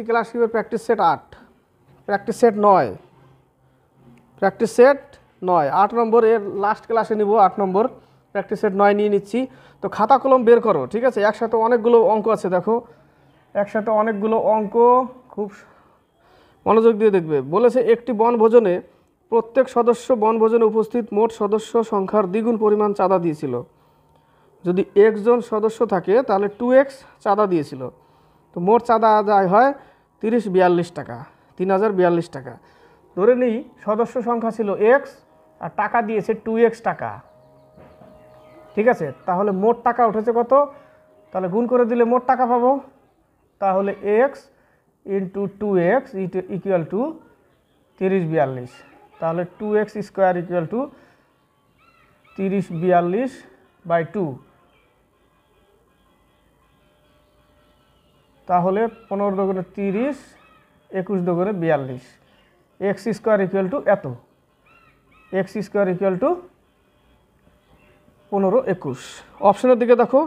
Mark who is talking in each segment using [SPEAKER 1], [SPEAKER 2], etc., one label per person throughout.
[SPEAKER 1] Sixty class practice set আট practice set নয় practice set নয় আট নম্বর এর লাস্ট ক্লাসে নিব আট নম্বর প্র্যাকটিস সেট নয় নিয়ে নিচ্ছি তো খাতা কলম বের করো ঠিক আছে একসাথে অনেকগুলো অঙ্ক আছে দেখো একসাথে অনেকগুলো অঙ্ক খুব মনোযোগ দিয়ে দেখবে বলেছে একটি বনভোজনে প্রত্যেক সদস্য বনভোজনে উপস্থিত মোট সদস্য সংখ্যার দ্বিগুণ পরিমাণ চাঁদা দিয়েছিল যদি একজন সদস্য থাকে তাহলে টু এক্স চাঁদা দিয়েছিল তো মোট চাঁদা আদায় হয় তিরিশ বিয়াল্লিশ টাকা তিন হাজার বিয়াল্লিশ টাকা ধরে নিই সদস্য সংখ্যা ছিল এক্স আর টাকা দিয়েছে টু এক্স টাকা ঠিক আছে তাহলে মোট টাকা উঠেছে কত তাহলে গুণ করে দিলে মোট টাকা পাবো তাহলে X into two X equal to তিরিশ বিয়াল্লিশ তাহলে two X square equal to তিরিশ বিয়াল্লিশ বাই টু তাহলে পনেরো দোকানে তিরিশ একুশ দোকানে বিয়াল্লিশ এক্স স্কোয়ার ইকুয়াল টু এত এক্স স্কোয়ার ইকুয়াল টু পনেরো একুশ অপশানের দিকে দেখো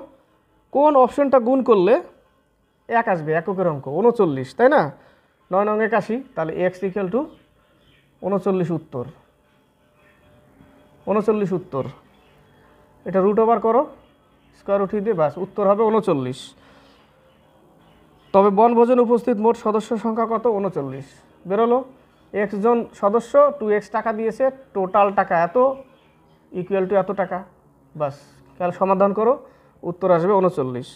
[SPEAKER 1] কোন অপশানটা গুণ করলে এক আসবে এককের অঙ্ক উনচল্লিশ তাই না নয় নং একাশি তাহলে এক্স ইকুয়াল টু উনচল্লিশ উত্তর উনচল্লিশ উত্তর এটা রুট ওভার করো স্কোয়ার উঠিয়ে দিয়ে বাস উত্তর হবে উনচল্লিশ তবে বনভোজন উপস্থিত মোট সদস্য সংখ্যা কত উনচল্লিশ বেরোলো এক্স জন সদস্য টু এক্স টাকা দিয়েছে টোটাল টাকা এত ইকুয়াল টু এত টাকা বাস তাহলে সমাধান করো উত্তর আসবে উনচল্লিশ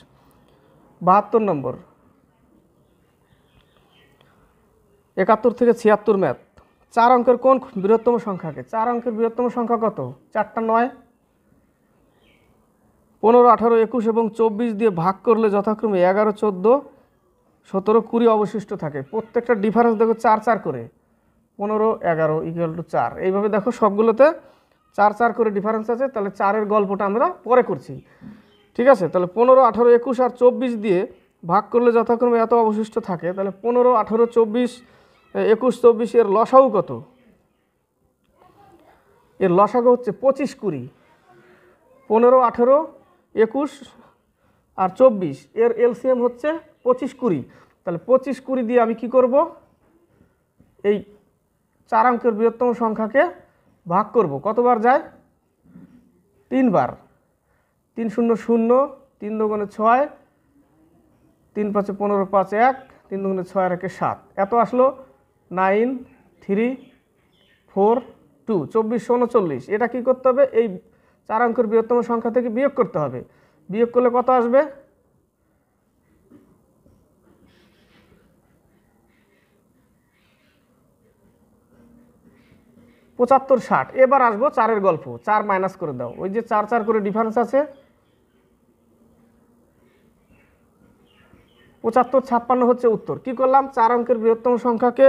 [SPEAKER 1] বাহাত্তর নম্বর একাত্তর থেকে ছিয়াত্তর ম্যাথ চার অঙ্কের কোন বৃহত্তম সংখ্যাকে চার অঙ্কের বৃহত্তম সংখ্যা কত চারটা নয় পনেরো আঠারো একুশ এবং চব্বিশ দিয়ে ভাগ করলে যথাক্রমে এগারো চোদ্দো সতেরো কুড়ি অবশিষ্ট থাকে প্রত্যেকটা ডিফারেন্স দেখো চার চার করে পনেরো এগারো ইকুয়াল টু চার এইভাবে দেখো সবগুলোতে চার চার করে ডিফারেন্স আছে তাহলে চারের গল্পটা আমরা পরে করছি ঠিক আছে তাহলে পনেরো আঠারো একুশ আর চব্বিশ দিয়ে ভাগ করলে যথাক্রমে এত অবশিষ্ট থাকে তাহলে পনেরো আঠারো চব্বিশ একুশ চব্বিশ এর লসাও কত এর লসাগো হচ্ছে পঁচিশ কুড়ি পনেরো আঠেরো একুশ আর চব্বিশ এর এলসিএম হচ্ছে পঁচিশ কুড়ি তাহলে পঁচিশ কুড়ি দিয়ে আমি কি করব এই চার অঙ্কের বৃহত্তম সংখ্যাকে ভাগ করব কতবার যায় তিনবার তিন শূন্য শূন্য তিন দুগুণে ছয় তিন পাঁচে পনেরো পাঁচ এক তিন দুগুণে ছয় একে সাত এত আসলো নাইন থ্রি ফোর টু চব্বিশ উনচল্লিশ এটা কি করতে হবে এই চার অঙ্কের বৃহত্তম সংখ্যা থেকে বিয়োগ করতে হবে বিয়োগ করলে কত আসবে পঁচাত্তর ষাট এবার আসবো চারের গল্প চার মাইনাস করে দাও ওই যে চার চার করে ডিফারেন্স আছে পঁচাত্তর ছাপ্পান্ন হচ্ছে উত্তর কি করলাম চার অঙ্কের বৃহত্তম সংখ্যাকে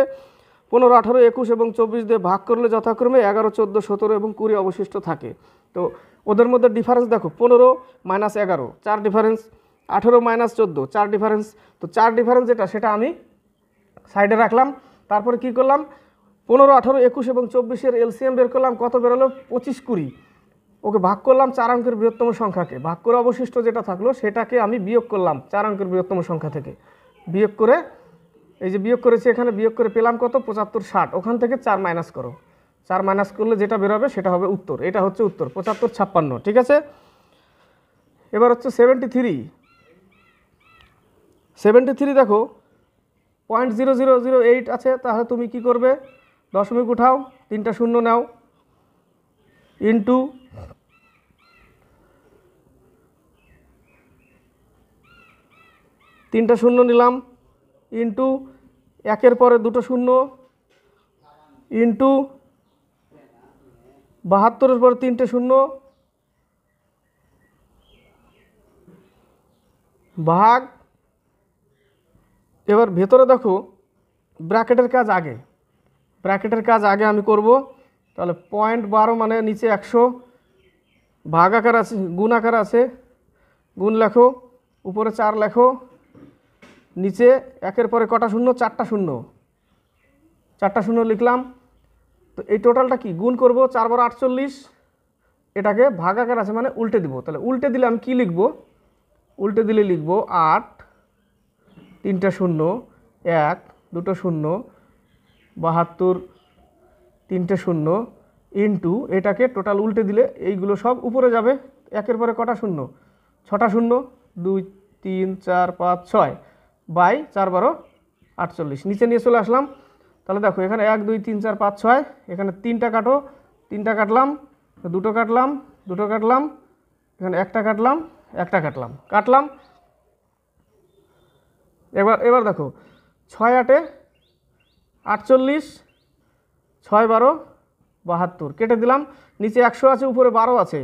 [SPEAKER 1] পনেরো আঠারো একুশ এবং চব্বিশ দিয়ে ভাগ করলে যথাক্রমে এগারো চোদ্দো সতেরো এবং কুড়ি অবশিষ্ট থাকে তো ওদের মধ্যে ডিফারেন্স দেখো পনেরো মাইনাস এগারো চার ডিফারেন্স আঠেরো মাইনাস চোদ্দো চার ডিফারেন্স তো চার ডিফারেন্স যেটা সেটা আমি সাইডে রাখলাম তারপরে কি করলাম পনেরো আঠারো একুশ এবং চব্বিশের এলসিএম বের করলাম কত বেরোলো পঁচিশ কুড়ি ওকে ভাগ করলাম চার অঙ্কের বৃহত্তম সংখ্যাকে ভাগ করে অবশিষ্ট যেটা থাকলো সেটাকে আমি বিয়োগ করলাম চার অঙ্কের বৃহত্তম সংখ্যা থেকে বিয়োগ করে এই যে বিয়োগ করেছি এখানে বিয়োগ করে পেলাম কত পঁচাত্তর ষাট ওখান থেকে চার মাইনাস করো চার মাইনাস করলে যেটা বেরোবে সেটা হবে উত্তর এটা হচ্ছে উত্তর পঁচাত্তর ছাপ্পান্ন ঠিক আছে এবার হচ্ছে সেভেন্টি থ্রি সেভেন্টি থ্রি দেখো point zero zero zero eight আছে তাহলে তুমি কি করবে দশমিক উঠাও তিনটা শূন্য নাও ইন্টু তিনটা শূন্য নিলাম ইন্টু একের পরে দুটো শূন্য ইন্টু বাহাত্তরের পরে তিনটে শূন্য ভাগ এবার ভেতরে দেখো ব্র্যাকেটের কাজ আগে ব্র্যাকেটের কাজ আগে আমি করব তাহলে পয়েন্ট বারো মানে নিচে একশো ভাগ আকার আছে গুণ আকার আছে গুণ লেখো উপরে চার লেখো নিচে একের পরে কটা শূন্য চারটা শূন্য চারটা শূন্য লিখলাম তো এই টোটালটা কি গুণ করব চার বারো আটচল্লিশ এটাকে ভাগ আকার আছে মানে উল্টে দিব তাহলে উল্টে দিলে আমি কী লিখব উল্টে দিলে লিখব আট তিনটা শূন্য এক দুটো শূন্য বাহাত্তর তিনটে শূন্য ইন্টু এটাকে টোটাল উল্টে দিলে এইগুলো সব উপরে যাবে একের পরে কটা শূন্য ছটা শূন্য দুই তিন চার পাঁচ ছয় বাই চার বারো আটচল্লিশ নিচে নিয়ে চলে আসলাম তাহলে দেখো এখানে এক দুই তিন চার পাঁচ ছয় এখানে তিনটা কাটো তিনটা কাটলাম দুটো কাটলাম দুটো কাটলাম এখানে একটা কাটলাম একটা কাটলাম কাটলাম এবার এবার দেখো ছয় আটে আটচল্লিশ ছয় বারো বাহাত্তর কেটে দিলাম নিচে একশো আছে উপরে বারো আছে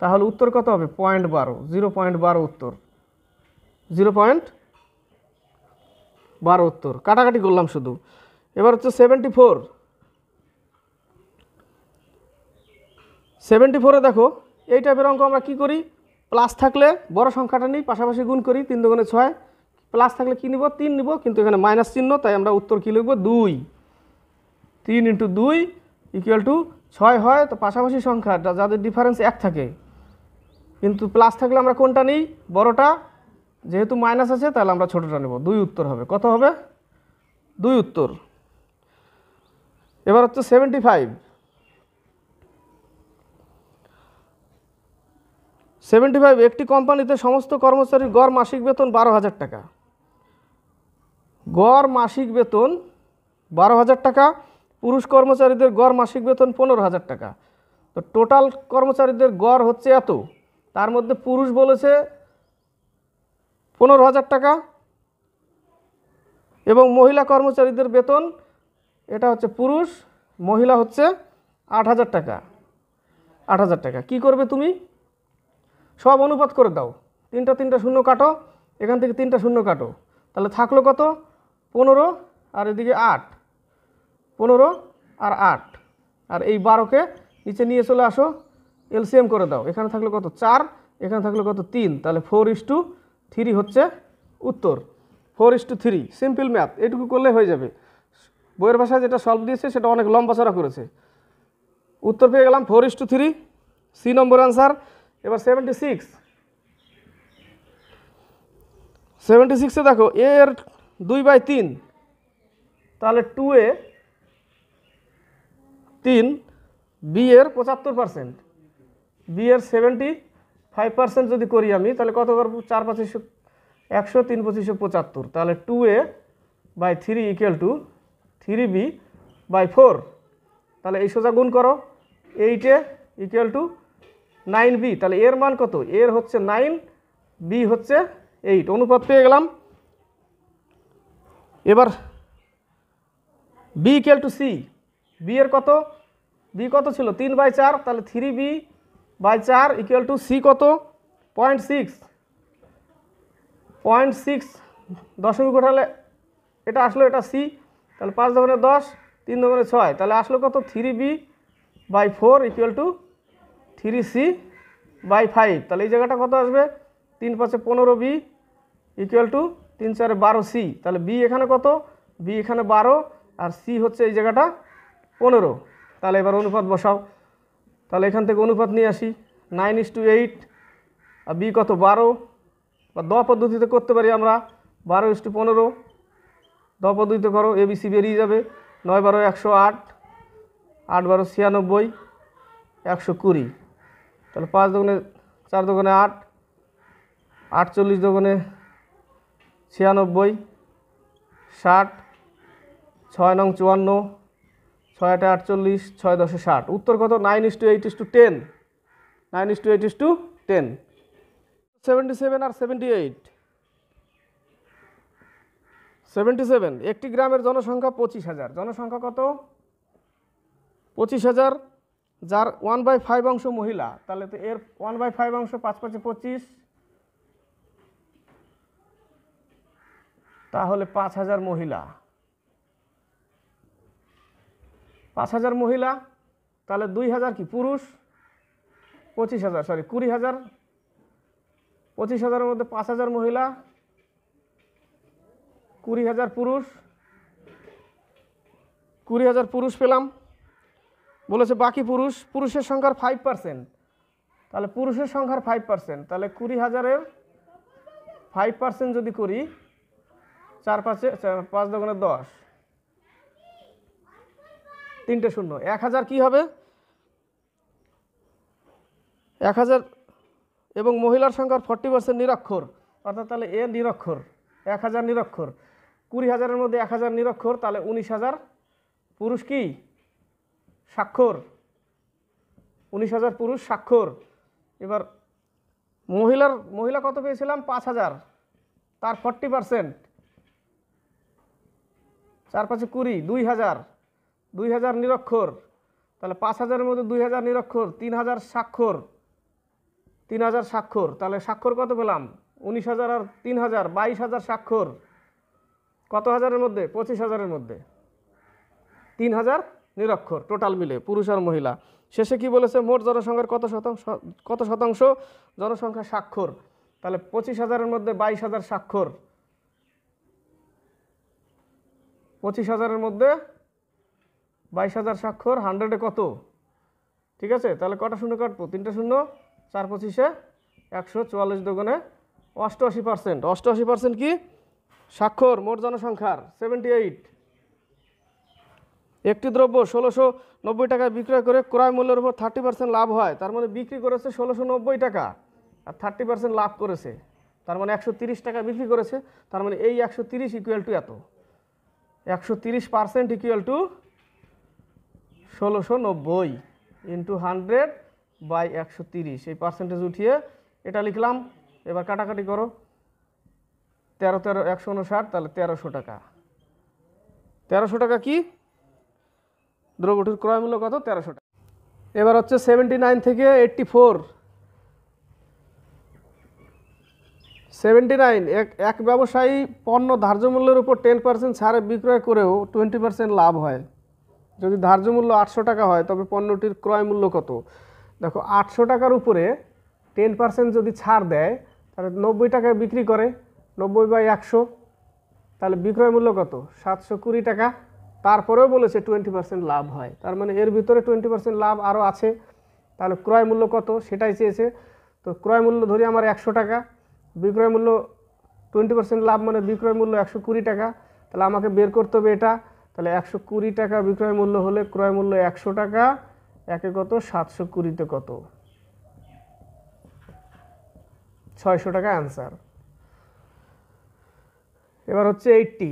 [SPEAKER 1] তাহলে উত্তর কত হবে পয়েন্ট বারো জিরো পয়েন্ট বারো উত্তর জিরো পয়েন্ট বারো উত্তর কাটাকাটি করলাম শুধু এবার হচ্ছে সেভেন্টি ফোর সেভেন্টি ফোরে দেখো এই টাইপের অঙ্ক আমরা কি করি প্লাস থাকলে বড় সংখ্যাটা নিই পাশাপাশি গুণ করি তিন দোকানে ছয় প্লাস থাকলে কী নিব তিন নিব কিন্তু এখানে মাইনাস চিহ্ন তাই আমরা উত্তর কী লিখব দুই তিন ইন্টু দুই ইকুয়াল টু ছয় হয় তো পাশাপাশি সংখ্যা যাদের ডিফারেন্স এক থাকে কিন্তু প্লাস থাকলে আমরা কোনটা নিই বড়টা যেহেতু মাইনাস আছে তাহলে আমরা ছোটোটা নেব দুই উত্তর হবে কত হবে দুই উত্তর এবার হচ্ছে সেভেন্টি ফাইভ সেভেন্টি ফাইভ একটি কোম্পানিতে সমস্ত কর্মচারীর গড় মাসিক বেতন বারো হাজার টাকা গড় মাসিক বেতন বারো হাজার টাকা পুরুষ কর্মচারীদের গড় মাসিক বেতন পনেরো হাজার টাকা তো টোটাল কর্মচারীদের গড় হচ্ছে এত তার মধ্যে পুরুষ বলেছে পনেরো হাজার টাকা এবং মহিলা কর্মচারীদের বেতন এটা হচ্ছে পুরুষ মহিলা হচ্ছে আট হাজার টাকা আট হাজার টাকা কী করবে তুমি সব অনুপাত করে দাও তিনটা তিনটা শূন্য কাটো এখান থেকে তিনটা শূন্য কাটো তাহলে থাকলো কত পনেরো আর এদিকে আট পনেরো আর আট আর এই বারোকে নিচে নিয়ে চলে আসো এলসিএম করে দাও এখানে থাকলে কত চার এখানে থাকলে কত তিন তাহলে ফোর ইস টু থ্রি হচ্ছে উত্তর four is two three simple math এটুকু করলে হয়ে যাবে বইয়ের ভাষায় যেটা সলভ দিয়েছে সেটা অনেক লম্বা চড়া করেছে উত্তর পেয়ে গেলাম four is two three C number answer এবার সেভেন্টি সিক্স সেভেন্টি সিক্সে দেখো এর দুই বাই তিন তাহলে টু এ তিন বি এর পঁচাত্তর পার্সেন্ট বি এর সেভেন্টি ফাইভ পার্সেন্ট যদি করি আমি তাহলে কত করবো চার পঁচিশশো একশো তিন পঁচিশশো পঁচাত্তর তাহলে two A by three equal to three B by four তাহলে এই সোজা গুণ করো eight A equal to nine B তাহলে এর মান কত এর হচ্ছে নাইন বি হচ্ছে এইট অনুপাত পেয়ে গেলাম এবার B equal to C B এর কত বি কত ছিল তিন বাই চার তাহলে থ্রি বি বাই চার ইকুয়াল টু সি কত পয়েন্ট সিক্স পয়েন্ট সিক্স দশমিক উঠালে এটা আসলো এটা সি তাহলে পাঁচ দোকানে দশ তিন দোকানে ছয় তাহলে আসলো কত three B by four equal to three C by five তাহলে এই জায়গাটা কত আসবে তিন পাঁচে পনেরো বি ইকুয়াল টু তিন চারে বারো সি তাহলে বি এখানে কত বি এখানে বারো আর সি হচ্ছে এই জায়গাটা পনেরো তাহলে এবার অনুপাত বসাও তাহলে এখান থেকে অনুপাত নিয়ে আসি নাইন ইস টু এইট আর বি কত বারো বা দ পদ্ধতিতে করতে পারি আমরা বারো ইস টু পনেরো দ পদ্ধতিতে করো এবিসি বেরিয়ে যাবে নয় বারো একশো আট আট বারো ছিয়ানব্বই একশো কুড়ি তাহলে পাঁচ দোকানে চার দোকানে আট আটচল্লিশ দোকানে ছিয়ানব্বই ষাট ছয় নং চুয়ান্ন ছয় আটচল্লিশ ছয় দশে ষাট উত্তর কত nine is to eight is to ten nine is to eight is to ten seventy seven আর সেভেন্টি এইট সেভেন্টি সেভেন একটি গ্রামের জনসংখ্যা পঁচিশ হাজার জনসংখ্যা কত পঁচিশ হাজার যার ওয়ান বাই ফাইভ অংশ মহিলা তাহলে তো এর ওয়ান বাই ফাইভ অংশ পাঁচ পাঁচে পঁচিশ তাহলে পাঁচ হাজার মহিলা পাঁচ হাজার মহিলা তাহলে দুই হাজার কি পুরুষ পঁচিশ হাজার সরি কুড়ি হাজার পঁচিশ হাজারের মধ্যে পাঁচ হাজার মহিলা কুড়ি হাজার পুরুষ কুড়ি হাজার পুরুষ পেলাম বলেছে বাকি পুরুষ পুরুষের সংখ্যার ফাইভ পার্সেন্ট তাহলে পুরুষের সংখ্যার ফাইভ পার্সেন্ট তাহলে কুড়ি হাজারের ফাইভ পার্সেন্ট যদি করি চার পাঁচে পাঁচ দোকানে দশ তিনটে শূন্য এক হাজার কী হবে এক হাজার এবং মহিলার সংখ্যার ফর্টি পার্সেন্ট নিরক্ষর অর্থাৎ তাহলে এ নিরক্ষর এক হাজার নিরক্ষর কুড়ি হাজারের মধ্যে এক হাজার নিরক্ষর তাহলে উনিশ হাজার পুরুষ কি স্বাক্ষর উনিশ হাজার পুরুষ স্বাক্ষর এবার মহিলার মহিলা কত পেয়েছিলাম পাঁচ হাজার তার ফর্টি পার্সেন্ট চার পাঁচে কুড়ি দুই হাজার দুই হাজার নিরক্ষর তাহলে পাঁচ হাজারের মধ্যে দুই হাজার নিরক্ষর তিন হাজার স্বাক্ষর তিন হাজার স্বাক্ষর তাহলে স্বাক্ষর কত পেলাম উনিশ হাজার আর তিন হাজার বাইশ হাজার স্বাক্ষর কত হাজারের মধ্যে পঁচিশ হাজারের মধ্যে তিন হাজার নিরক্ষর টোটাল মিলে পুরুষ আর মহিলা শেষে কি বলেছে মোট জনসংখ্যার কত শতাংশ কত শতাংশ জনসংখ্যা স্বাক্ষর তাহলে পঁচিশ হাজারের মধ্যে বাইশ হাজার স্বাক্ষর পঁচিশ হাজারের মধ্যে বাইশ হাজার স্বাক্ষর হান্ড্রেডে কত ঠিক আছে তাহলে কটা শূন্য কাটবো তিনটা শূন্য চার পঁচিশে একশো চুয়াল্লিশ দোকানে অষ্টআশি পার্সেন্ট অষ্টআশি পার্সেন্ট কি স্বাক্ষর মোট জনসংখ্যার সেভেন্টি এইট একটি দ্রব্য ষোলোশো নব্বই টাকায় বিক্রয় করে ক্রয় মূল্যের উপর থার্টি পার্সেন্ট লাভ হয় তার মানে বিক্রি করেছে ষোলোশো নব্বই টাকা আর থার্টি পার্সেন্ট লাভ করেছে তার মানে একশো তিরিশ টাকা বিক্রি করেছে তার মানে এই একশো তিরিশ ইকুয়াল টু এত একশো তিরিশ পার্সেন্ট ইকুয়াল টু ষোলোশো নব্বই ইন্টু হান্ড্রেড বাই একশো তিরিশ এই পার্সেন্টেজ উঠিয়ে এটা লিখলাম এবার কাটাকাটি করো তেরো তেরো একশো উনষাট তাহলে তেরোশো টাকা তেরোশো টাকা কি দ্রব্যটির ক্রয় মূল্য কত তেরোশো টাকা এবার হচ্ছে সেভেন্টি নাইন থেকে এইটটি ফোর সেভেন্টি নাইন এক এক ব্যবসায়ী পণ্য ধার্য মূল্যের উপর টেন পার্সেন্ট ছাড়ে বিক্রয় করেও টোয়েন্টি পার্সেন্ট লাভ হয় যদি ধার্য মূল্য আটশো টাকা হয় তবে পণ্যটির ক্রয় মূল্য কত দেখো আটশো টাকার উপরে টেন পার্সেন্ট যদি ছাড় দেয় তাহলে নব্বই টাকায় বিক্রি করে নব্বই বাই একশো তাহলে বিক্রয় মূল্য কত সাতশো কুড়ি টাকা তারপরেও বলেছে টোয়েন্টি পার্সেন্ট লাভ হয় তার মানে এর ভিতরে টোয়েন্টি পার্সেন্ট লাভ আরও আছে তাহলে ক্রয় মূল্য কত সেটাই চেয়েছে তো ক্রয় মূল্য ধরি আমার একশো টাকা বিক্রয় মূল্য টোয়েন্টি পার্সেন্ট লাভ মানে বিক্রয় মূল্য একশো কুড়ি টাকা তাহলে আমাকে বের করতে হবে এটা তাহলে একশো কুড়ি টাকা বিক্রয় মূল্য হলে ক্রয় মূল্য একশো টাকা একে কত সাতশো কুড়িতে কত ছয়শো টাকা অ্যান্সার এবার হচ্ছে এইটটি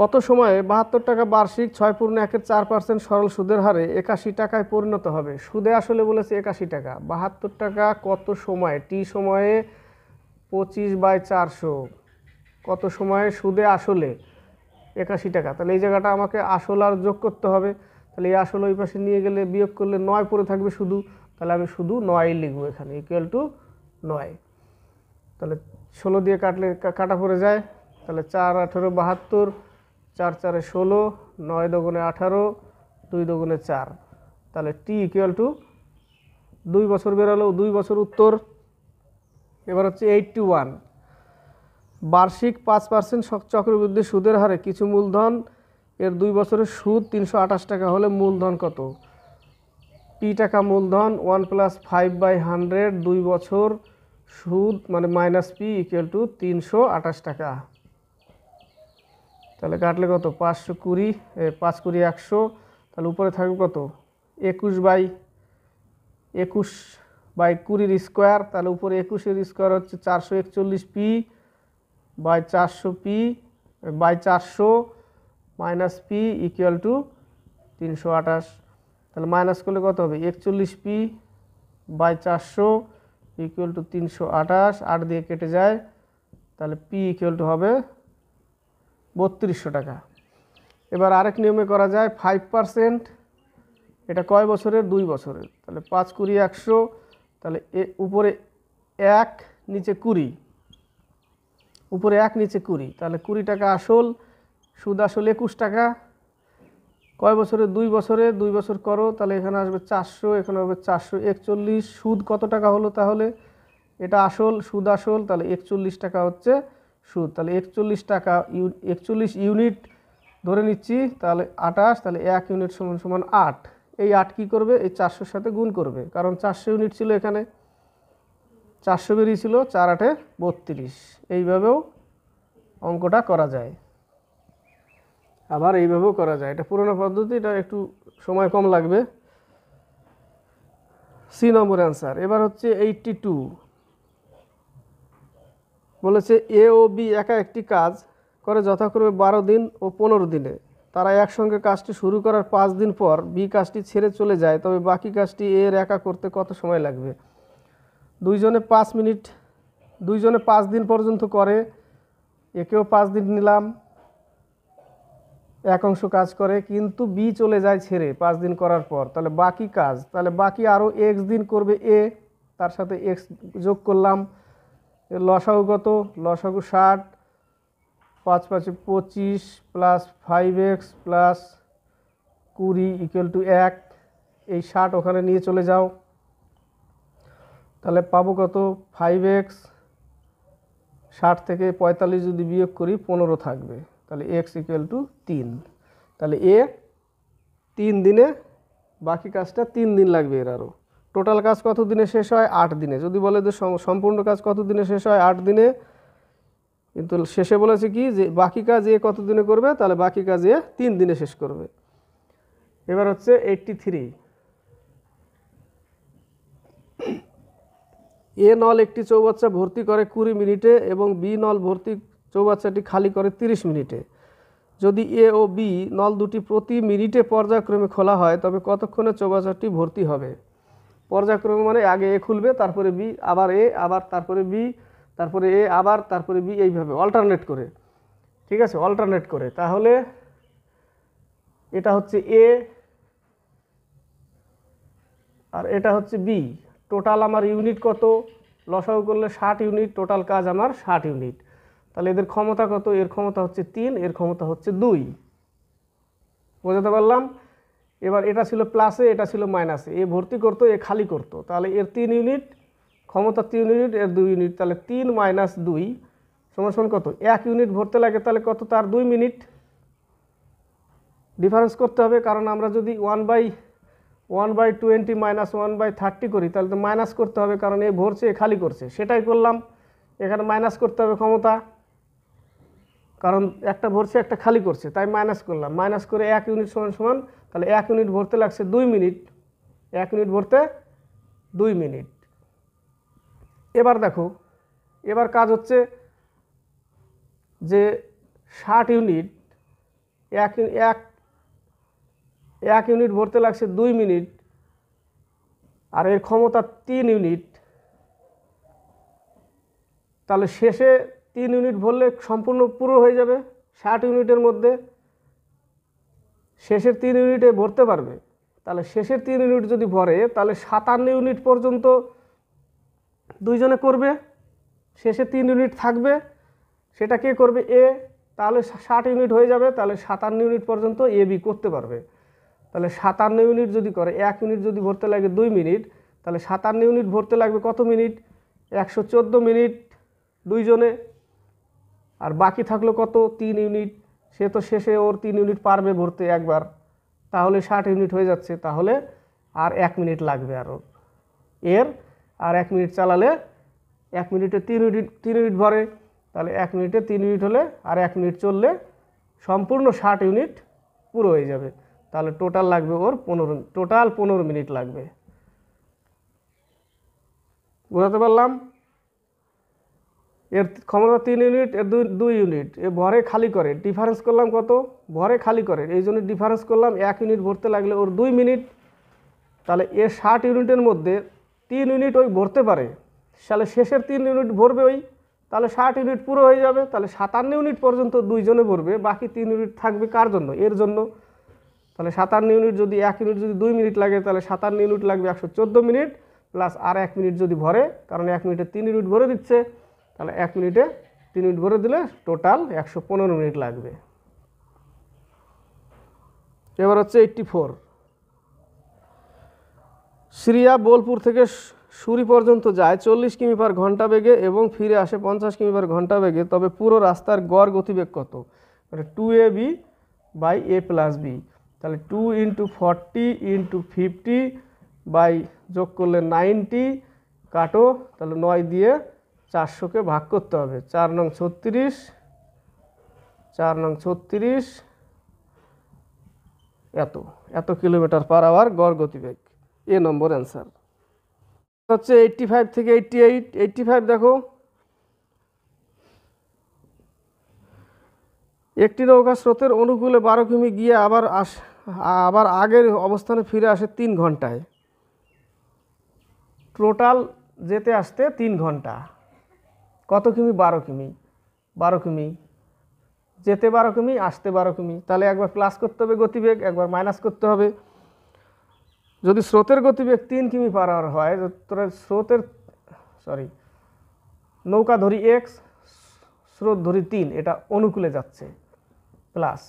[SPEAKER 1] কত সময়ে বাহাত্তর টাকা বার্ষিক ছয় পূর্ণ একের চার পার্সেন্ট সরল সুদের হারে একাশি টাকায় পরিণত হবে সুদে আসলে বলেছে একাশি টাকা বাহাত্তর টাকা কত সময়ে টি সময়ে পঁচিশ বাই চারশো কত সময়ে সুদে আসলে একাশি টাকা তাহলে এই জায়গাটা আমাকে আসল আর যোগ করতে হবে তাহলে এই আসল ওই পাশে নিয়ে গেলে বিয়োগ করলে নয় পড়ে থাকবে শুধু তাহলে আমি শুধু নয় লিখবো এখানে ইকুয়াল টু নয় তাহলে ষোলো দিয়ে কাটলে কাটা পড়ে যায় তাহলে চার আঠেরো বাহাত্তর চার চারে ষোলো নয় দোগুনে আঠারো দুই দোগুনে চার তাহলে টি ইকুয়াল টু দুই বছর বেরোলো দুই বছর উত্তর এবার হচ্ছে এইট টু ওয়ান বার্ষিক পাঁচ পার্সেন্ট চক্রবৃদ্ধি সুদের হারে কিছু মূলধন এর দুই বছরের সুদ তিনশো আঠাশ টাকা হলে মূলধন কত পি টাকা মূলধন one plus five by hundred দুই বছর সুদ মানে মাইনাস পি ইকুয়াল টু তিনশো আঠাশ টাকা তাহলে কাটলে কত পাঁচশো কুড়ি পাঁচ কুড়ি একশো তাহলে উপরে থাকবে কত একুশ বাই একুশ বাই কুড়ির স্কোয়ার তাহলে উপরে একুশের স্কোয়ার হচ্ছে চারশো একচল্লিশ পি বাই চারশো পি বাই চারশো মাইনাস পি ইকুয়াল টু তিনশো আঠাশ তাহলে মাইনাস করলে কত হবে একচল্লিশ পি বাই চারশো ইকুয়াল টু তিনশো আঠাশ আট দিয়ে কেটে যায় তাহলে পি ইকুয়াল টু হবে বত্রিশশো টাকা এবার আরেক নিয়মে করা যায় ফাইভ পারসেন্ট এটা কয় বছরের দুই বছরের তাহলে পাঁচ কুড়ি একশো তাহলে এ উপরে এক নিচে কুড়ি উপরে এক নিচে কুড়ি তাহলে কুড়ি টাকা আসল সুদ আসল একুশ টাকা কয় বছরে দুই বছরে দুই বছর করো তাহলে এখানে আসবে চারশো এখানে হবে চারশো একচল্লিশ সুদ কত টাকা হলো তাহলে এটা আসল সুদ আসল তাহলে একচল্লিশ টাকা হচ্ছে সুদ তাহলে একচল্লিশ টাকা ইউ একচল্লিশ ইউনিট ধরে নিচ্ছি তাহলে আটাশ তাহলে এক ইউনিট সমান সমান আট এই আট কী করবে এই চারশোর সাথে গুণ করবে কারণ চারশো ইউনিট ছিল এখানে চারশো বেরিয়ে ছিল চার আটে বত্রিশ এইভাবেও অঙ্কটা করা যায় আবার এইভাবেও করা যায় এটা পুরোনো পদ্ধতি এটা একটু সময় কম লাগবে সি নম্বর অ্যান্সার এবার হচ্ছে এইটটি টু বলেছে এ ও বি একা একটি কাজ করে যথাক্রমে বারো দিন ও পনেরো দিনে তারা একসঙ্গে কাজটি শুরু করার পাঁচ দিন পর বি কাজটি ছেড়ে চলে যায় তবে বাকি কাজটি এর একা করতে কত সময় লাগবে দুইজনে পাঁচ মিনিট দুইজনে পাঁচ দিন পর্যন্ত করে একেও পাঁচ দিন নিলাম এক অংশ কাজ করে কিন্তু বি চলে যায় ছেড়ে পাঁচ দিন করার পর তাহলে বাকি কাজ তাহলে বাকি আরও এক্স দিন করবে এ তার সাথে এক্স যোগ করলাম লসাগু কত লসাগু ষাট পাঁচ পাঁচে পঁচিশ প্লাস ফাইভ এক্স প্লাস কুড়ি ইকুয়াল টু এক এই ষাট ওখানে নিয়ে চলে যাও তাহলে পাবো কত ফাইভ এক্স ষাট থেকে পঁয়তাল্লিশ যদি বিয়োগ করি পনেরো থাকবে তাহলে এক্স ইকুয়াল টু তিন তাহলে এ তিন দিনে বাকি কাজটা তিন দিন লাগবে এর আরও টোটাল কাজ কত দিনে শেষ হয় আট দিনে যদি বলে যে সম্পূর্ণ কাজ কত দিনে শেষ হয় আট দিনে কিন্তু শেষে বলেছে কি যে বাকি কাজ এ কত দিনে করবে তাহলে বাকি কাজ এ তিন দিনে শেষ করবে এবার হচ্ছে এইটটি থ্রি এ নল একটি চৌবাচ্চা ভর্তি করে কুড়ি মিনিটে এবং বি নল ভর্তি চৌবাচ্চাটি খালি করে 30 মিনিটে যদি এ ও বি নল দুটি প্রতি মিনিটে পর্যায়ক্রমে খোলা হয় তবে কতক্ষণে চৌবাচ্চাটি ভর্তি হবে পর্যায়ক্রমে মানে আগে এ খুলবে তারপরে বি আবার এ আবার তারপরে বি তারপরে এ আবার তারপরে বি এইভাবে অল্টারনেট করে ঠিক আছে অল্টারনেট করে তাহলে এটা হচ্ছে এ আর এটা হচ্ছে বি টোটাল আমার ইউনিট কত লসাও করলে ষাট ইউনিট টোটাল কাজ আমার ষাট ইউনিট তাহলে এদের ক্ষমতা কত এর ক্ষমতা হচ্ছে তিন এর ক্ষমতা হচ্ছে দুই বোঝাতে পারলাম এবার এটা ছিল প্লাসে এটা ছিল মাইনাসে এ ভর্তি করতো এ খালি করতো তাহলে এর তিন ইউনিট ক্ষমতা তিন ইউনিট এর দুই ইউনিট তাহলে তিন মাইনাস দুই সমান কত এক ইউনিট ভরতে লাগে তাহলে কত তার দুই মিনিট ডিফারেন্স করতে হবে কারণ আমরা যদি one by one by twenty minus one by thirty করি তাহলে তো মাইনাস করতে হবে কারণ এ ভরছে এ খালি করছে সেটাই করলাম এখানে মাইনাস করতে হবে ক্ষমতা কারণ একটা ভরছে একটা খালি করছে তাই মাইনাস করলাম মাইনাস করে এক ইউনিট সমান সমান তাহলে এক ইউনিট ভরতে লাগছে দুই মিনিট এক ইউনিট ভরতে দুই মিনিট এবার দেখো এবার কাজ হচ্ছে যে ষাট ইউনিট এক এক এক ইউনিট ভরতে লাগছে দুই মিনিট আর এর ক্ষমতা তিন ইউনিট তাহলে শেষে তিন ইউনিট ভরলে সম্পূর্ণ পুরো হয়ে যাবে ষাট ইউনিটের মধ্যে শেষের তিন ইউনিটে ভরতে পারবে তাহলে শেষের তিন ইউনিট যদি ভরে তাহলে সাতান্ন ইউনিট পর্যন্ত দুইজনে করবে শেষে তিন ইউনিট থাকবে সেটা কে করবে এ তাহলে ষাট ইউনিট হয়ে যাবে তাহলে সাতান্ন ইউনিট পর্যন্ত এ বি করতে পারবে তাহলে সাতান্ন ইউনিট যদি করে এক ইউনিট যদি ভরতে লাগে দুই মিনিট তাহলে সাতান্ন ইউনিট ভরতে লাগবে কত মিনিট একশো মিনিট দুইজনে আর বাকি থাকলো কত তিন ইউনিট সে তো শেষে ওর তিন ইউনিট পারবে ভরতে একবার তাহলে ষাট ইউনিট হয়ে যাচ্ছে তাহলে আর এক মিনিট লাগবে আরও এর আর এক মিনিট চালালে এক মিনিটে তিন ইউনিট তিন ইউনিট ভরে তাহলে এক মিনিটে তিন ইউনিট হলে আর এক মিনিট চললে সম্পূর্ণ ষাট ইউনিট পুরো হয়ে যাবে তাহলে টোটাল লাগবে ওর পনেরো টোটাল পনেরো মিনিট লাগবে বোঝাতে পারলাম এর ক্ষমতা তিন ইউনিট এর দুই দুই ইউনিট এ ভরে খালি করে ডিফারেন্স করলাম কত ভরে খালি করে এই জন্য ডিফারেন্স করলাম এক ইউনিট ভরতে লাগলে ওর দুই মিনিট তাহলে এ ষাট ইউনিটের মধ্যে তিন ইউনিট ওই ভরতে পারে তাহলে শেষের তিন ইউনিট ভরবে ওই তাহলে ষাট ইউনিট পুরো হয়ে যাবে তাহলে সাতান্ন ইউনিট পর্যন্ত দুইজনে ভরবে বাকি তিন ইউনিট থাকবে কার জন্য এর জন্য তাহলে সাতান্ন ইউনিট যদি এক ইউনিট যদি দুই মিনিট লাগে তাহলে সাতান্ন ইউনিট লাগবে একশো মিনিট প্লাস আর এক মিনিট যদি ভরে কারণ এক মিনিটে তিন ইউনিট ভরে দিচ্ছে তাহলে এক মিনিটে তিন মিনিট ভরে দিলে টোটাল একশো পনেরো মিনিট লাগবে এবার হচ্ছে এইট্টি ফোর সিরিয়া বোলপুর থেকে সুরি পর্যন্ত যায় চল্লিশ কিমি পার ঘন্টা বেগে এবং ফিরে আসে পঞ্চাশ কিমি পার ঘন্টা বেগে তবে পুরো রাস্তার গড় গতিবেগ কত মানে two A B by A plus B তাহলে two into forty into fifty by যোগ করলে নাইনটি কাটো তাহলে নয় দিয়ে চারশোকে ভাগ করতে হবে চার নং ছত্রিশ চার নং ছত্রিশ এত এত কিলোমিটার পার আওয়ার গড় গতিবেগ এ নম্বর অ্যান্সার হচ্ছে এইটটি ফাইভ থেকে এইটটি এইট এইটটি ফাইভ দেখো একটি নৌকা স্রোতের অনুকূলে বারো কিমি গিয়ে আবার আস আবার আগের অবস্থানে ফিরে আসে তিন ঘন্টায় টোটাল যেতে আসতে তিন ঘন্টা কত কিমি বারো কিমি বারো কিমি যেতে বারো কিমি আসতে বারো কিমি তাহলে একবার প্লাস করতে হবে গতিবেগ একবার মাইনাস করতে হবে যদি স্রোতের গতিবেগ তিন কিমি পার আওয়ার হয় স্রোতের সরি নৌকা ধরি এক্স স্রোত ধরি তিন এটা অনুকূলে যাচ্ছে প্লাস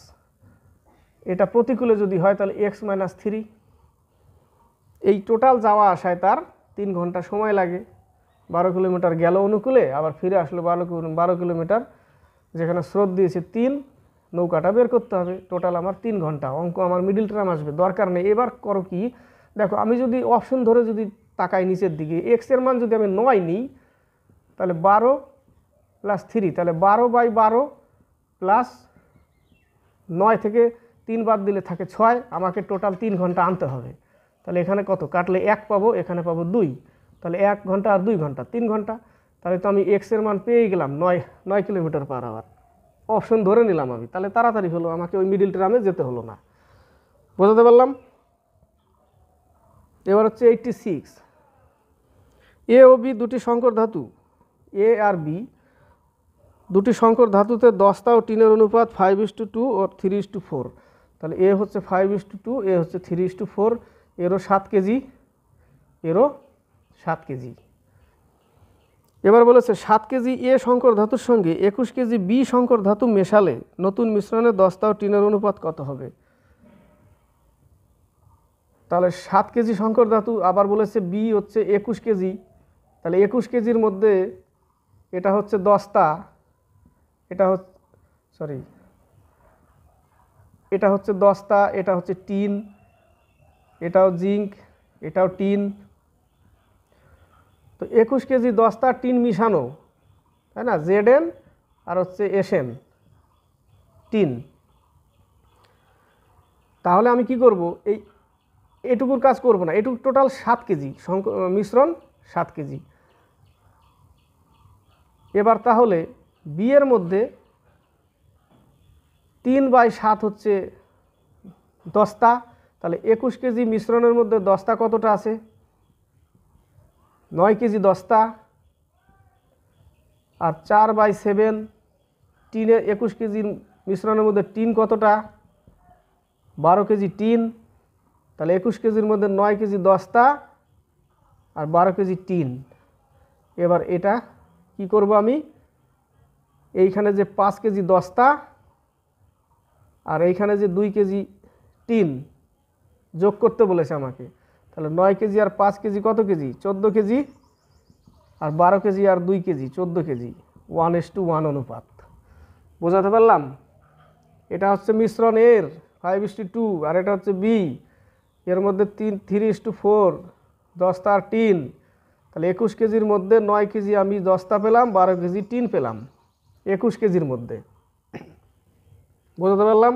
[SPEAKER 1] এটা প্রতিকূলে যদি হয় তাহলে এক্স মাইনাস থ্রি এই টোটাল যাওয়া আসায় তার তিন ঘন্টা সময় লাগে বারো কিলোমিটার গেল অনুকূলে আবার ফিরে আসলো বারো বারো কিলোমিটার যেখানে স্রোত দিয়েছে তিন নৌকাটা বের করতে হবে টোটাল আমার তিন ঘন্টা অঙ্ক আমার মিডিল টার্ম আসবে দরকার নেই এবার করো কি দেখো আমি যদি অপশন ধরে যদি তাকাই নিচের দিকে এক্সের মান যদি আমি নয় নিই তাহলে বারো প্লাস থ্রি তাহলে বারো বাই বারো প্লাস নয় থেকে তিন বাদ দিলে থাকে ছয় আমাকে টোটাল তিন ঘন্টা আনতে হবে তাহলে এখানে কত কাটলে এক পাবো এখানে পাবো দুই তাহলে এক ঘন্টা আর দুই ঘন্টা তিন ঘন্টা তাহলে তো আমি এক্সের মান পেয়ে গেলাম নয় নয় কিলোমিটার পার আওয়ার অপশন ধরে নিলাম আমি তাহলে তাড়াতাড়ি হলো আমাকে ওই মিডিল ট্রামে যেতে হলো না বোঝাতে পারলাম এবার হচ্ছে এইটটি সিক্স এ ও বি দুটি সংকর ধাতু এ আর বি দুটি সংকর ধাতুতে দশটা ও টিনের অনুপাত ফাইভ ইস টু টু ও থ্রি ইস টু ফোর তাহলে এ হচ্ছে five is to two A হচ্ছে থ্রি ইস টু ফোর এরও সাত কেজি এরও সাত কেজি এবার বলেছে সাত কেজি এ সংকর ধাতুর সঙ্গে একুশ কেজি বি সংকর ধাতু মেশালে নতুন মিশ্রণে দস্তা ও টিনের অনুপাত কত হবে তাহলে সাত কেজি সংকর ধাতু আবার বলেছে বি হচ্ছে একুশ কেজি তাহলে একুশ কেজির মধ্যে এটা হচ্ছে দস্তা এটা হচ্ছে সরি এটা হচ্ছে দস্তা এটা হচ্ছে টিন এটাও জিঙ্ক এটাও টিন তো একুশ কেজি দস্তা টিন মিশানো তাই না জেড এন আর হচ্ছে এসএন টিন তাহলে আমি কি করব এই এটুকুর কাজ করব না এটুকু টোটাল সাত কেজি মিশ্রণ সাত কেজি এবার তাহলে বিয়ের মধ্যে তিন বাই সাত হচ্ছে দস্তা তাহলে একুশ কেজি মিশ্রণের মধ্যে দস্তা কতটা আছে নয় কেজি দশটা আর চার বাই সেভেন টিনের একুশ কেজি মিশ্রণের মধ্যে টিন কতটা বারো কেজি টিন তাহলে একুশ কেজির মধ্যে নয় কেজি দশটা আর বারো কেজি টিন এবার এটা কি করব আমি এইখানে যে পাঁচ কেজি দশটা আর এইখানে যে দুই কেজি টিন যোগ করতে বলেছে আমাকে তাহলে নয় কেজি আর পাঁচ কেজি কত কেজি চোদ্দো কেজি আর বারো কেজি আর দুই কেজি চোদ্দো KG one is to one অনুপাত বোঝাতে পারলাম এটা হচ্ছে মিশ্রণ এর ফাইভ ইস টু টু আর এটা হচ্ছে বি এর মধ্যে তিন থ্রি ইস টু ফোর দশটা আর টিন তাহলে একুশ কেজির মধ্যে নয় কেজি আমি দশটা পেলাম বারো কেজি টিন পেলাম একুশ কেজির মধ্যে বোঝাতে পারলাম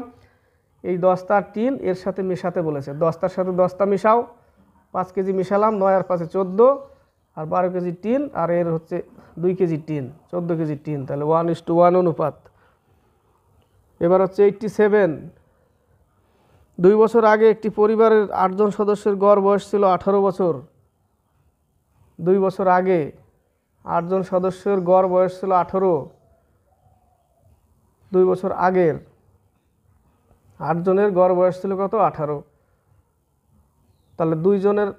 [SPEAKER 1] এই দশটা আর টিন এর সাথে মেশাতে বলেছে দশটার সাথে দশটা মেশাও পাঁচ কেজি মিশালাম নয় আর পাঁচে চোদ্দো আর বারো কেজি টিন আর এর হচ্ছে দুই কেজি টিন চোদ্দো কেজি টিন তাহলে ওয়ান ইস টু ওয়ান অনুপাত এবার হচ্ছে এইটটি সেভেন দুই বছর আগে একটি পরিবারের আটজন সদস্যের গড় বয়স ছিল আঠারো বছর দুই বছর আগে আটজন সদস্যের গড় বয়স ছিল আঠারো দুই বছর আগের আটজনের গড় বয়স ছিল কত আঠারো তাহলে দুইজনের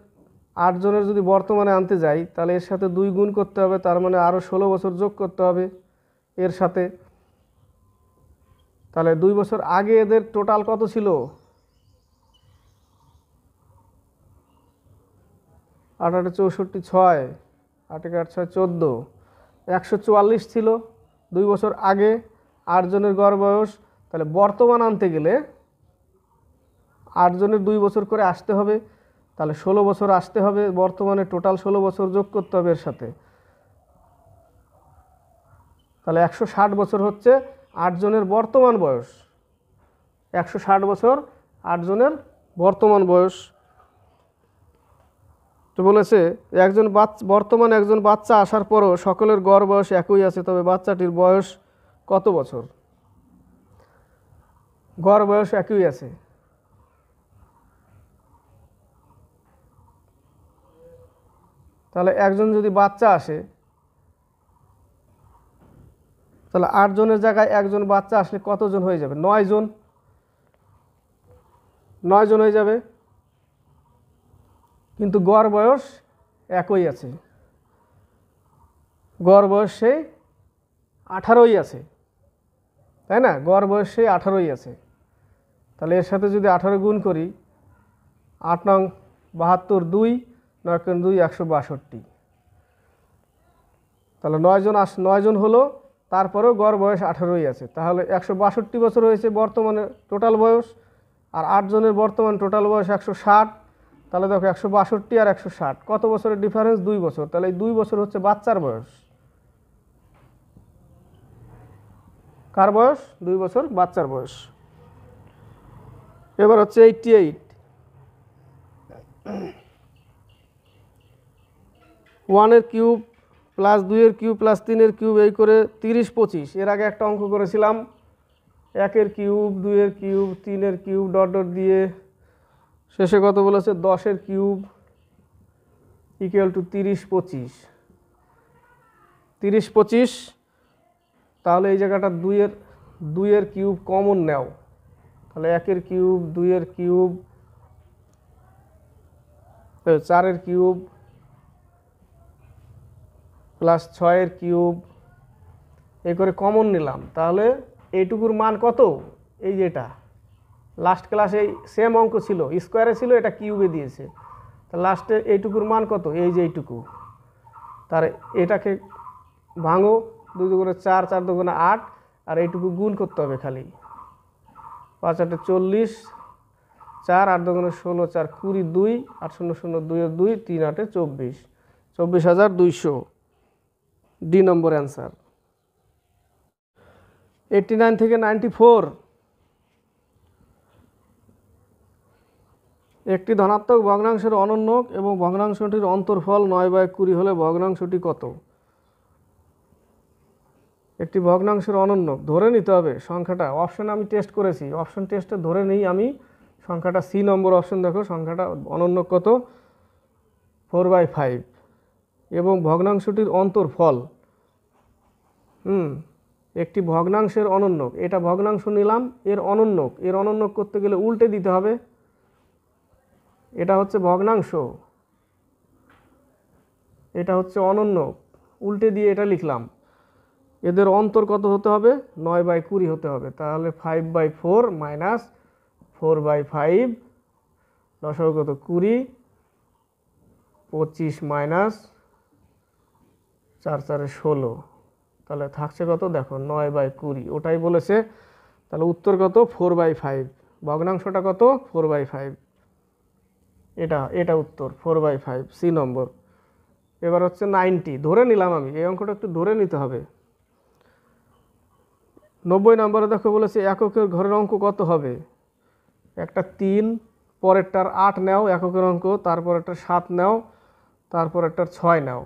[SPEAKER 1] আটজনের যদি বর্তমানে আনতে যাই তাহলে এর সাথে দুই গুণ করতে হবে তার মানে আরও ষোলো বছর যোগ করতে হবে এর সাথে তাহলে দুই বছর আগে এদের টোটাল কত ছিল আট আটে চৌষট্টি ছয় আট এক আট ছয় চোদ্দো একশো চুয়াল্লিশ ছিল দুই বছর আগে আটজনের গড় বয়স তাহলে বর্তমান আনতে গেলে আটজনের দুই বছর করে আসতে হবে তাহলে ষোলো বছর আসতে হবে বর্তমানে টোটাল ষোলো বছর যোগ করতে হবে এর সাথে তাহলে একশো ষাট বছর হচ্ছে আটজনের বর্তমান বয়স একশো ষাট বছর আটজনের বর্তমান বয়স তো বলেছে একজন বাচ্চা বর্তমান একজন বাচ্চা আসার পরও সকলের গড় বয়স একই আছে তবে বাচ্চাটির বয়স কত বছর গড় বয়স একই আছে তাহলে একজন যদি বাচ্চা আসে তাহলে আটজনের জায়গায় একজন বাচ্চা আসলে কতজন হয়ে যাবে নয়জন নয়জন হয়ে যাবে কিন্তু গড় বয়স একই আছে গড় বয়স সেই আঠারোই আছে তাই না গড় বয়স সেই আঠারোই আছে তাহলে এর সাথে যদি আঠারো গুণ করি আট নং বাহাত্তর দুই নারকেন দুই একশো বাষট্টি তাহলে নয়জন আস নয়জন হলো তারপরেও গড় বয়স আঠেরোই আছে তাহলে একশো বাষট্টি বছর হয়েছে বর্তমানে টোটাল বয়স আর আটজনের বর্তমান টোটাল বয়স একশো ষাট তাহলে দেখো একশো বাষট্টি আর একশো ষাট কত বছরের ডিফারেন্স দুই বছর তাহলে এই দুই বছর হচ্ছে বাচ্চার বয়স কার বয়স দুই বছর বাচ্চার বয়স এবার হচ্ছে এইটটি এইট ওয়ানের কিউব প্লাস দুইয়ের কিউব প্লাস তিনের কিউব এই করে তিরিশ পঁচিশ এর আগে একটা অঙ্ক করেছিলাম একের কিউব দুইয়ের কিউব তিনের কিউব ডট ডট দিয়ে শেষে কত বলেছে দশের কিউব ইকুয়াল টু তিরিশ পঁচিশ তিরিশ পঁচিশ তাহলে এই জায়গাটা দুইয়ের দুইয়ের কিউব কমন নেও তাহলে একের কিউব দুইয়ের কিউব চারের কিউব প্লাস ছয়ের কিউব এ করে কমন নিলাম তাহলে এইটুকুর মান কত এই যেটা লাস্ট ক্লাসে সেম অঙ্ক ছিল স্কোয়ারে ছিল এটা কিউবে দিয়েছে তা লাস্টে এইটুকুর মান কত এই যে এইটুকু তার এটাকে ভাঙো দুই দুগুণে চার চার দুগুণে আট আর এইটুকু গুণ করতে হবে খালি পাঁচ আটটা চল্লিশ চার আট দুগুণে ষোলো চার কুড়ি দুই আট শূন্য শূন্য দুই দুই তিন আটে চব্বিশ চব্বিশ হাজার দুইশো D number answer eighty nine থেকে নাইনটি ফোর একটি ধনাত্মক ভগ্নাংশের অনন্য এবং ভগ্নাংশটির অন্তর্ফল নয় বাই কুড়ি হলে ভগ্নাংশটি কত একটি ভগ্নাংশের অনন্য ধরে নিতে হবে সংখ্যাটা অপশন আমি টেস্ট করেছি অপশন টেস্টে ধরে নিই আমি সংখ্যাটা সি নম্বর অপশন দেখো সংখ্যাটা অনন্য কত ফোর বাই ফাইভ এবং ভগ্নাংশটির অন্তর্ফল হুম একটি ভগ্নাংশের অনন্যক এটা ভগ্নাংশ নিলাম এর অনন্যক এর অনন্যক করতে গেলে উল্টে দিতে হবে এটা হচ্ছে ভগ্নাংশ এটা হচ্ছে অনন্যক উল্টে দিয়ে এটা লিখলাম এদের অন্তর কত হতে হবে নয় বাই কুড়ি হতে হবে তাহলে five by four minus four by five দশ কত কুড়ি পঁচিশ মাইনাস চার চারে ষোলো তাহলে থাকছে কত দেখো নয় বাই কুড়ি ওটাই বলেছে তাহলে উত্তর কত ফোর বাই ফাইভ ভগ্নাংশটা কত ফোর বাই ফাইভ এটা এটা উত্তর four by five C number এবার হচ্ছে নাইনটি ধরে নিলাম আমি এই অঙ্কটা একটু ধরে নিতে হবে নব্বই নম্বরে দেখো বলেছে এককের ঘরের অঙ্ক কত হবে একটা তিন পরেরটার আট নেও এককের অঙ্ক তারপর একটা সাত নেও তারপর একটা ছয় নেও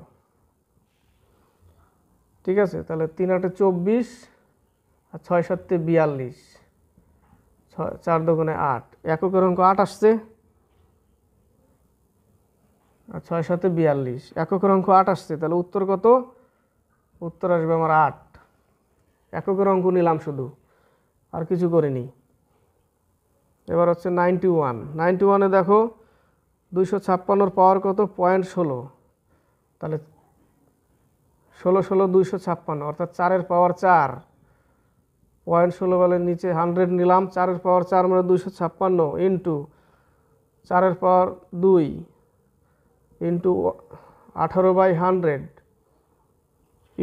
[SPEAKER 1] ঠিক আছে তাহলে তিন আটে চব্বিশ আর ছয় সাতে বিয়াল্লিশ ছয় চার দোকানে আট এককের অঙ্ক আট আসছে আর ছয় সাথে বিয়াল্লিশ এককের অঙ্ক আট আসছে তাহলে উত্তর কত উত্তর আসবে আমার আট এককের অঙ্ক নিলাম শুধু আর কিছু করিনি এবার হচ্ছে নাইনটি ওয়ান নাইনটি ওয়ানে দেখো দুইশো ছাপ্পান্নর পাওয়ার কত পয়েন্ট ষোলো তাহলে ষোলো ষোলো দুইশো ছাপ্পান্ন অর্থাৎ চারের পাওয়ার চার পয়েন্ট ষোলো বলের নিচে হান্ড্রেড নিলাম চারের পাওয়ার চার মানে দুইশো ছাপ্পান্ন ইন্টু চারের পাওয়ার দুই ইন্টু আঠারো বাই হান্ড্রেড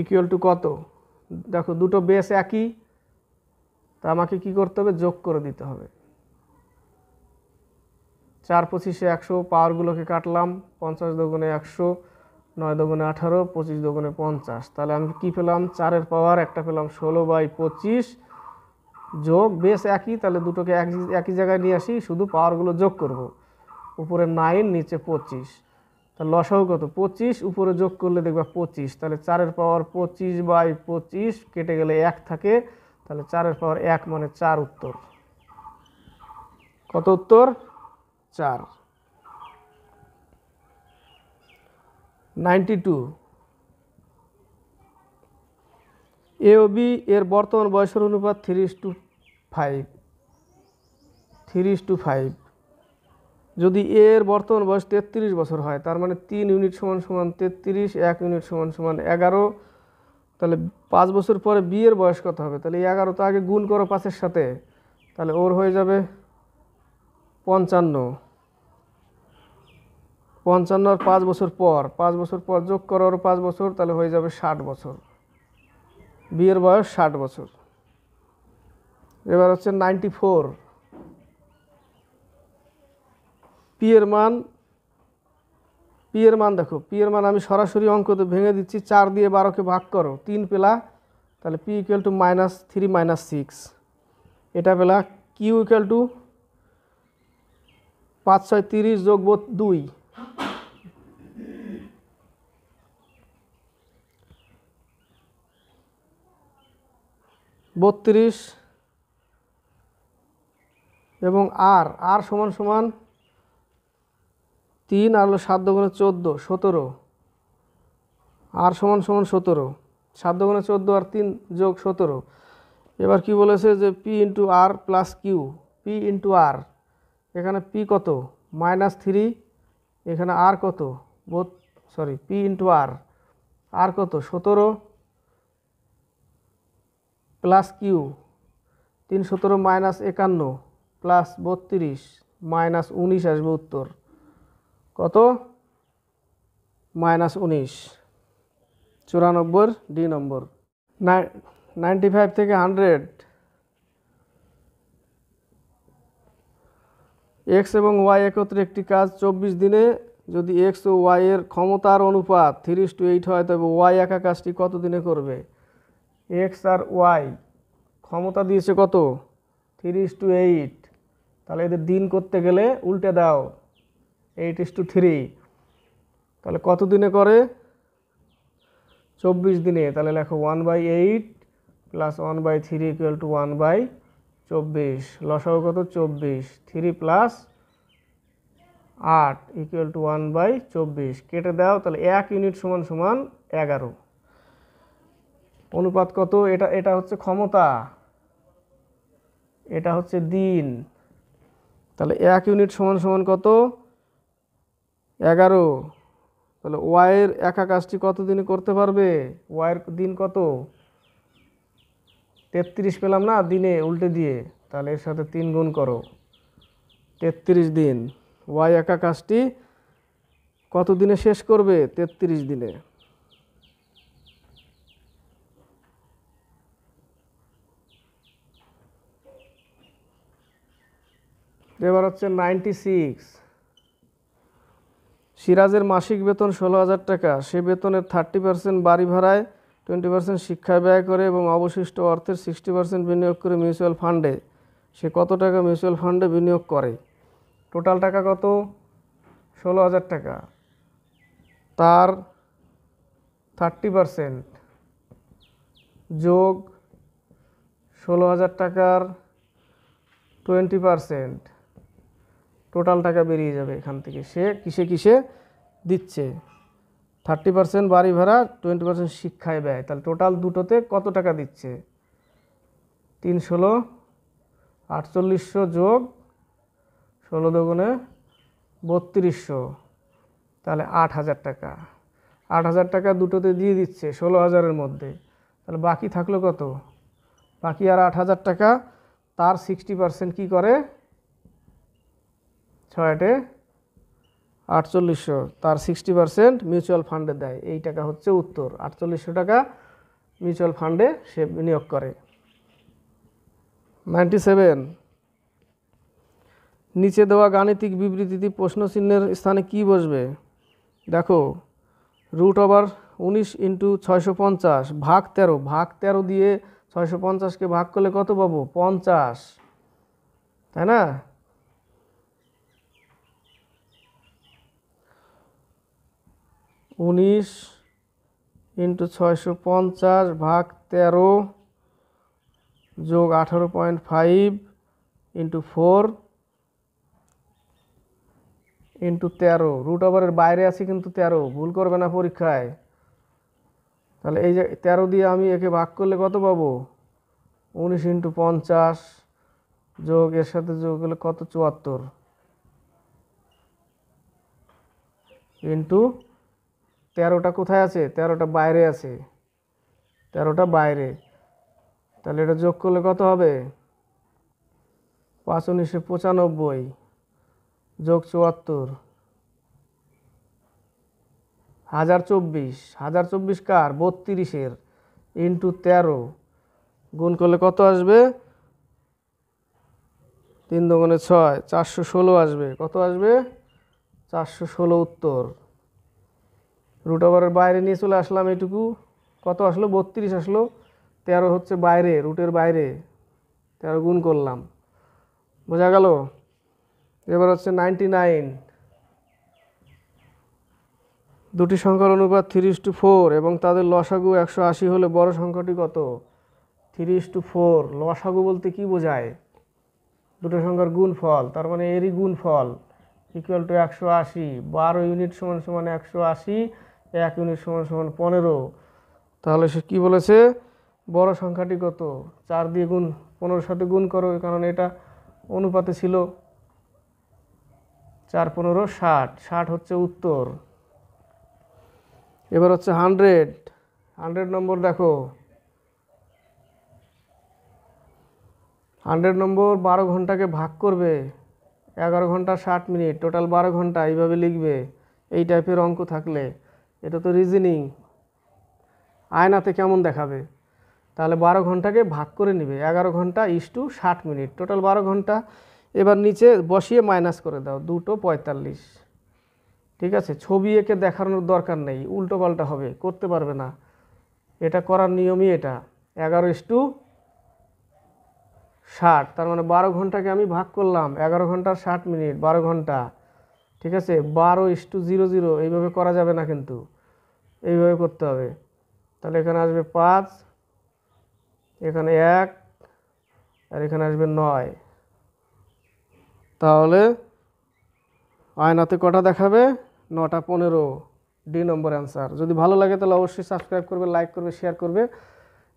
[SPEAKER 1] ইকুয়াল টু কত দেখো দুটো বেস একই তা আমাকে কি করতে হবে যোগ করে দিতে হবে চার পঁচিশে একশো পাওয়ারগুলোকে কাটলাম পঞ্চাশ দুগুণে একশো নয় দোগুনে আঠারো পঁচিশ দোগুনে পঞ্চাশ তাহলে আমি কি পেলাম চারের পাওয়ার একটা পেলাম ষোলো বাই পঁচিশ যোগ বেশ একই তাহলে দুটোকে এক একই জায়গায় নিয়ে আসি শুধু পাওয়ারগুলো যোগ করব। উপরে নাইন নিচে পঁচিশ তাহলে লসাও কত পঁচিশ উপরে যোগ করলে দেখবা পঁচিশ তাহলে চারের পাওয়ার পঁচিশ বাই পঁচিশ কেটে গেলে এক থাকে তাহলে চারের পাওয়ার এক মানে চার উত্তর কত উত্তর চার নাইনটি এ ও বি এর বর্তমান বয়সের অনুপাত three is to five three is to five যদি এ এর বর্তমান বয়স তেত্রিশ বছর হয় তার মানে তিন ইউনিট সমান সমান তেত্রিশ এক ইউনিট সমান সমান এগারো তাহলে পাঁচ বছর পরে বি এর বয়স কত হবে তাহলে এগারো তো আগে গুণ করো পাঁচের সাথে তাহলে ওর হয়ে যাবে পঞ্চান্ন পঞ্চান্ন আর পাঁচ বছর পর পাঁচ বছর পর যোগ করো পাঁচ বছর তাহলে হয়ে যাবে ষাট বছর বিয়ের বয়স ষাট বছর এবার হচ্ছে নাইনটি ফোর পিয়ের মান পিয়ের মান দেখো পিয়ের মান আমি সরাসরি তো ভেঙে দিচ্ছি চার দিয়ে বারোকে ভাগ করো তিন পেলা তাহলে P equal to minus three minus six এটা পেলা কিউ ইকুয়াল টু পাঁচ ছয় তিরিশ যোগ বোধ দুই বত্রিশ এবং আর আর সমান সমান তিন আর হলো সাত দোকানে চোদ্দো সতেরো আর সমান সমান সতেরো সাত দোকানে চোদ্দো আর তিন যোগ সতেরো এবার কি বলেছে যে P into R plus Q P into R এখানে পি কত মাইনাস থ্রি এখানে আর কত বোধ sorry P into R R কত সতেরো প্লাস কিউ তিন সতেরো মাইনাস একান্ন প্লাস বত্রিশ মাইনাস উনিশ আসবে উত্তর কত মাইনাস উনিশ চুরানব্বই ডি নম্বর নাইনটি ফাইভ থেকে হান্ড্রেড এক্স এবং ওয়াই একত্রে একটি কাজ চব্বিশ দিনে যদি এক্স ও ওয়াইয়ের ক্ষমতার অনুপাত থ্রিস টু এইট হয় তবে ওয়াই একা কাজটি কত দিনে করবে এক্স আর ওয়াই ক্ষমতা দিয়েছে কত থ্রি ইস টু এইট তাহলে এদের দিন করতে গেলে উল্টে দাও এইট ইস টু থ্রি তাহলে কত দিনে করে চব্বিশ দিনে তাহলে লেখো one by eight plus one by three equal to one by চব্বিশ লসাও কত চব্বিশ থ্রি প্লাস আট ইকুয়াল টু ওয়ান বাই চব্বিশ কেটে দাও তাহলে এক ইউনিট সমান সমান এগারো অনুপাত কত এটা এটা হচ্ছে ক্ষমতা এটা হচ্ছে দিন তাহলে এক ইউনিট সমান সমান কত এগারো তাহলে ওয়াইয়ের একা কাজটি কত দিনে করতে পারবে ওয়াইয়ের দিন কত তেত্রিশ পেলাম না দিনে উল্টে দিয়ে তাহলে এর সাথে তিন গুণ করো তেত্রিশ দিন ওয়াই একা কাজটি কত দিনে শেষ করবে তেত্রিশ দিনে এবার হচ্ছে নাইনটি সিক্স সিরাজের মাসিক বেতন ষোলো হাজার টাকা সে বেতনের থার্টি পার্সেন্ট বাড়ি ভাড়ায় টোয়েন্টি পার্সেন্ট শিক্ষায় ব্যয় করে এবং অবশিষ্ট অর্থের সিক্সটি পারসেন্ট বিনিয়োগ করে মিউচুয়াল ফান্ডে সে কত টাকা মিউচুয়াল ফান্ডে বিনিয়োগ করে টোটাল টাকা কত ষোলো হাজার টাকা তার থার্টি পারসেন্ট যোগ ষোলো হাজার টাকার টোয়েন্টি পারসেন্ট টোটাল টাকা বেরিয়ে যাবে এখান থেকে সে কিসে কিসে দিচ্ছে থার্টি পার্সেন্ট বাড়ি ভাড়া টোয়েন্টি পার্সেন্ট শিক্ষায় ব্যয় তাহলে টোটাল দুটোতে কত টাকা দিচ্ছে তিন ষোলো আটচল্লিশশো যোগ ষোলো দোগুণে বত্রিশশো তাহলে আট হাজার টাকা আট হাজার টাকা দুটোতে দিয়ে দিচ্ছে ষোলো হাজারের মধ্যে তাহলে বাকি থাকলো কত বাকি আর আট হাজার টাকা তার সিক্সটি পার্সেন্ট কী করে ছয় আটে আটচল্লিশশো তার সিক্সটি পারসেন্ট মিউচুয়াল ফান্ডে দেয় এই টাকা হচ্ছে উত্তর আটচল্লিশশো টাকা মিউচুয়াল ফান্ডে সে বিনিয়োগ করে নাইনটি সেভেন নিচে দেওয়া গাণিতিক বিবৃতিতে প্রশ্নচিহ্নের স্থানে কি বসবে দেখো রুট ওভার উনিশ ইন্টু ছয়শো পঞ্চাশ ভাগ তেরো ভাগ তেরো দিয়ে ছয়শো পঞ্চাশকে ভাগ করলে কত পাবো পঞ্চাশ তাই না উনিশ ইন্টু ছয়শো পঞ্চাশ ভাগ তেরো যোগ আঠারো point five into four into তেরো রুট ওভারের বাইরে আছে কিন্তু তেরো ভুল করবে না পরীক্ষায় তাহলে এই যে তেরো দিয়ে আমি একে ভাগ করলে কত পাবো উনিশ ইন্টু পঞ্চাশ যোগ এর সাথে যোগ হলে কত চুয়াত্তর ইন্টু তেরোটা কোথায় আছে তেরোটা বাইরে আছে তেরোটা বাইরে তাহলে এটা যোগ করলে কত হবে পাঁচ উনিশশো পঁচানব্বই যোগ চুয়াত্তর হাজার চব্বিশ হাজার চব্বিশ কার বত্রিশের ইন্টু তেরো গুণ করলে কত আসবে তিন দোকানে ছয় চারশো ষোলো আসবে কত আসবে চারশো ষোলো উত্তর রুট ওভারের বাইরে নিয়ে চলে আসলাম এটুকু কত আসলো বত্রিশ আসলো তেরো হচ্ছে বাইরে রুটের বাইরে তেরো গুণ করলাম বোঝা গেল এবার হচ্ছে নাইনটি নাইন দুটি সংখ্যার অনুপাত থ্রি টু ফোর এবং তাদের লসাগু একশো আশি হলে বড় সংখ্যাটি কত থ্রি টু ফোর লসাগু বলতে কি বোঝায় দুটো সংখ্যার গুণ ফল তার মানে এরই গুণ ফল ইকুয়াল টু একশো আশি বারো ইউনিট সমান সমান একশো আশি এক ইউনিট সমান সমান পনেরো তাহলে সে কী বলেছে বড় সংখ্যাটি কত চার দিয়ে গুণ পনেরোর সাথে গুণ করো কারণ এটা অনুপাতে ছিল চার পনেরো ষাট ষাট হচ্ছে উত্তর এবার হচ্ছে হান্ড্রেড হান্ড্রেড নম্বর দেখো হান্ড্রেড নম্বর বারো ঘন্টাকে ভাগ করবে এগারো ঘন্টা ষাট মিনিট টোটাল বারো ঘন্টা এইভাবে লিখবে এই টাইপের অঙ্ক থাকলে এটা তো রিজনিং আয়নাতে কেমন দেখাবে তাহলে বারো ঘন্টাকে ভাগ করে নেবে এগারো ঘন্টা ইস টু ষাট মিনিট টোটাল বারো ঘন্টা এবার নিচে বসিয়ে মাইনাস করে দাও দুটো পঁয়তাল্লিশ ঠিক আছে ছবি একে দেখানোর দরকার নেই উল্টো পাল্টা হবে করতে পারবে না এটা করার নিয়মই এটা এগারো ইস টু ষাট তার মানে বারো ঘন্টাকে আমি ভাগ করলাম এগারো ঘন্টা ষাট মিনিট বারো ঘন্টা ঠিক আছে বারো ইস টু জিরো জিরো এইভাবে করা যাবে না কিন্তু এইভাবে করতে হবে তাহলে এখানে আসবে পাঁচ এখানে এক আর এখানে আসবে নয় তাহলে আয়নাতে কটা দেখাবে নটা পনেরো ডি নম্বর অ্যান্সার যদি ভালো লাগে তাহলে অবশ্যই সাবস্ক্রাইব করবে লাইক করবে শেয়ার করবে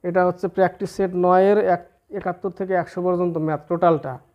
[SPEAKER 1] এটা হচ্ছে প্র্যাকটিস সেট নয়ের এক একাত্তর থেকে একশো পর্যন্ত ম্যাথ টোটালটা